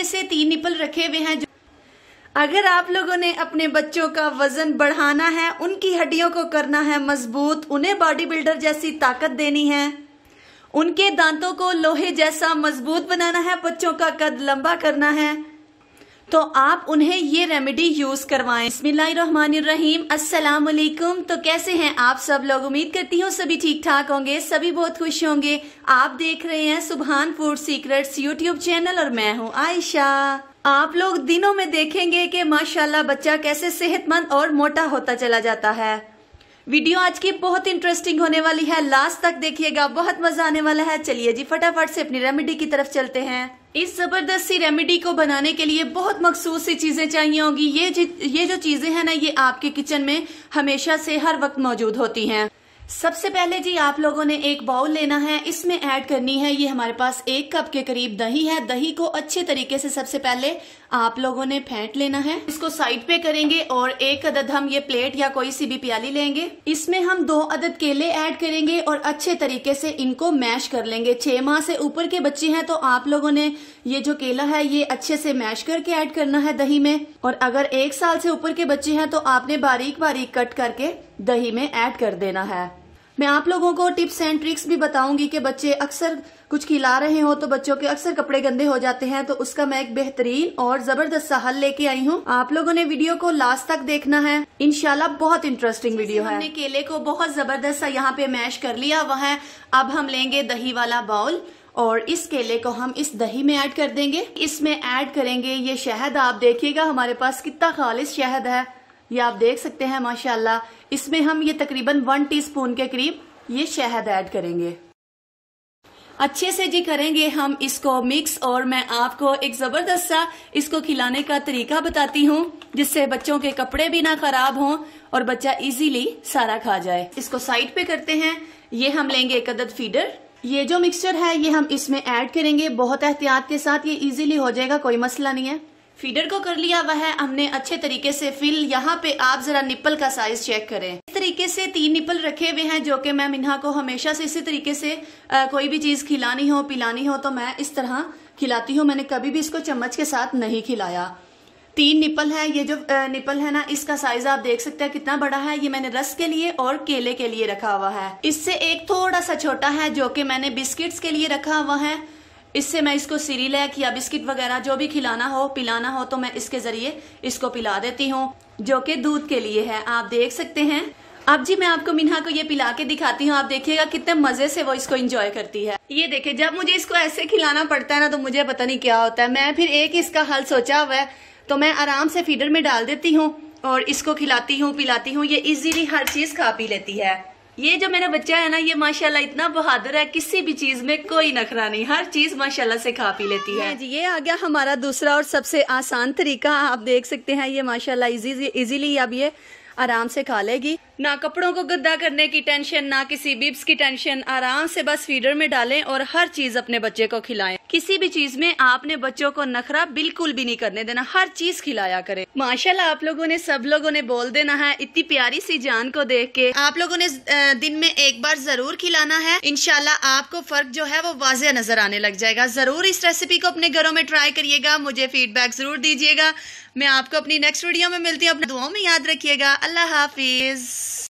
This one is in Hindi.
तरीके से तीन निपल रखे हुए हैं अगर आप लोगों ने अपने बच्चों का वजन बढ़ाना है उनकी हड्डियों को करना है मजबूत उन्हें बॉडी बिल्डर जैसी ताकत देनी है उनके दांतों को लोहे जैसा मजबूत बनाना है बच्चों का कद लंबा करना है तो आप उन्हें ये रेमेडी यूज करवाएं बसमिल्लाम अस्सलाम वालेकुम तो कैसे हैं आप सब लोग उम्मीद करती हूँ सभी ठीक ठाक होंगे सभी बहुत खुश होंगे आप देख रहे हैं सुबहान फूड सीक्रेट्स यूट्यूब चैनल और मैं हूँ आयशा आप लोग दिनों में देखेंगे कि माशाल्लाह बच्चा कैसे सेहतमंद और मोटा होता चला जाता है वीडियो आज की बहुत इंटरेस्टिंग होने वाली है लास्ट तक देखिएगा बहुत मजा आने वाला है चलिए जी फटाफट से अपनी रेमेडी की तरफ चलते हैं इस जबरदस्ती रेमेडी को बनाने के लिए बहुत मखसूस सी चीजें चाहिए होंगी ये ये जो चीजें हैं ना ये आपके किचन में हमेशा से हर वक्त मौजूद होती हैं सबसे पहले जी आप लोगों ने एक बाउल लेना है इसमें ऐड करनी है ये हमारे पास एक कप के करीब दही है दही को अच्छे तरीके से सबसे पहले आप लोगों ने फेंट लेना है इसको साइड पे करेंगे और एक अदद हम ये प्लेट या कोई सी भी प्याली लेंगे इसमें हम दो अदद केले ऐड करेंगे और अच्छे तरीके से इनको मैश कर लेंगे छह माह से ऊपर के बच्चे हैं तो आप लोगों ने ये जो केला है ये अच्छे से मैश करके ऐड करना है दही में और अगर एक साल से ऊपर के बच्चे हैं तो आपने बारीक बारीक कट करके दही में ऐड कर देना है मैं आप लोगों को टिप्स एंड ट्रिक्स भी बताऊंगी कि बच्चे अक्सर कुछ खिला रहे हो तो बच्चों के अक्सर कपड़े गंदे हो जाते हैं तो उसका मैं एक बेहतरीन और जबरदस्त सा हल लेके आई हूँ आप लोगों ने वीडियो को लास्ट तक देखना है इनशाला बहुत इंटरेस्टिंग वीडियो है हमने केले को बहुत जबरदस्त सा यहाँ पे मैश कर लिया हुआ है अब हम लेंगे दही वाला बाउल और इस केले को हम इस दही में ऐड कर देंगे इसमें ऐड करेंगे ये शहद आप देखिएगा हमारे पास कितना खालिश शहद है ये आप देख सकते हैं माशाल्लाह इसमें हम ये तकरीबन वन टीस्पून के करीब ये शहद ऐड करेंगे अच्छे से जी करेंगे हम इसको मिक्स और मैं आपको एक जबरदस्त सा इसको खिलाने का तरीका बताती हूँ जिससे बच्चों के कपड़े भी ना खराब हों और बच्चा इजीली सारा खा जाए इसको साइड पे करते हैं ये हम लेंगे एक अदद फीडर ये जो मिक्सचर है ये हम इसमें ऐड करेंगे बहुत एहतियात के साथ ये इजीली हो जाएगा कोई मसला नहीं है फीडर को कर लिया हुआ है हमने अच्छे तरीके से फिल यहाँ पे आप जरा निप्पल का साइज चेक करें इस तरीके से तीन निप्पल रखे हुए हैं जो कि मैं मिन्हा को हमेशा से इसी तरीके से आ, कोई भी चीज खिलानी हो पिलानी हो तो मैं इस तरह खिलाती हूँ मैंने कभी भी इसको चम्मच के साथ नहीं खिलाया तीन निपल है ये जो निपल है ना इसका साइज आप देख सकते हैं कितना बड़ा है ये मैंने रस के लिए और केले के लिए रखा हुआ है इससे एक थोड़ा सा छोटा है जो कि मैंने बिस्किट्स के लिए रखा हुआ है इससे मैं इसको सीरीलैक या बिस्किट वगैरह जो भी खिलाना हो पिलाना हो तो मैं इसके जरिए इसको पिला देती हूँ जो कि दूध के लिए है आप देख सकते हैं अब जी मैं आपको मिन्हा को ये पिला के दिखाती हूँ आप देखिएगा कितने मजे से वो इसको इंजॉय करती है ये देखे जब मुझे इसको ऐसे खिलाना पड़ता है ना तो मुझे पता नहीं क्या होता है मैं फिर एक इसका हल सोचा हुआ है तो मैं आराम से फीडर में डाल देती हूँ और इसको खिलाती हूँ पिलाती हूँ ये इजीली हर चीज खा पी लेती है ये जो मेरा बच्चा है ना ये माशाल्लाह इतना बहादुर है किसी भी चीज में कोई नखरा नहीं हर चीज माशाल्लाह से खा पी लेती है हाँ जी ये आ गया हमारा दूसरा और सबसे आसान तरीका आप देख सकते हैं ये माशाल्लाह इजीली अब ये आराम से खा लेगी ना कपड़ों को गद्दा करने की टेंशन ना किसी बिब्स की टेंशन आराम से बस फीडर में डालें और हर चीज अपने बच्चे को खिलाएं किसी भी चीज में आपने बच्चों को नखरा बिल्कुल भी नहीं करने देना हर चीज खिलाया करें माशाल्लाह आप लोगों ने सब लोगों ने बोल देना है इतनी प्यारी सी जान को देख के आप लोगों ने दिन में एक बार जरूर खिलाना है इनशाला आपको फर्क जो है वो वाजह नजर आने लग जाएगा जरूर इस रेसिपी को अपने घरों में ट्राई करिएगा मुझे फीडबैक जरूर दीजिएगा मैं आपको अपनी नेक्स्ट वीडियो में मिलती हूँ अपने दुआओं में याद रखिएगा अल्लाह हाफिज़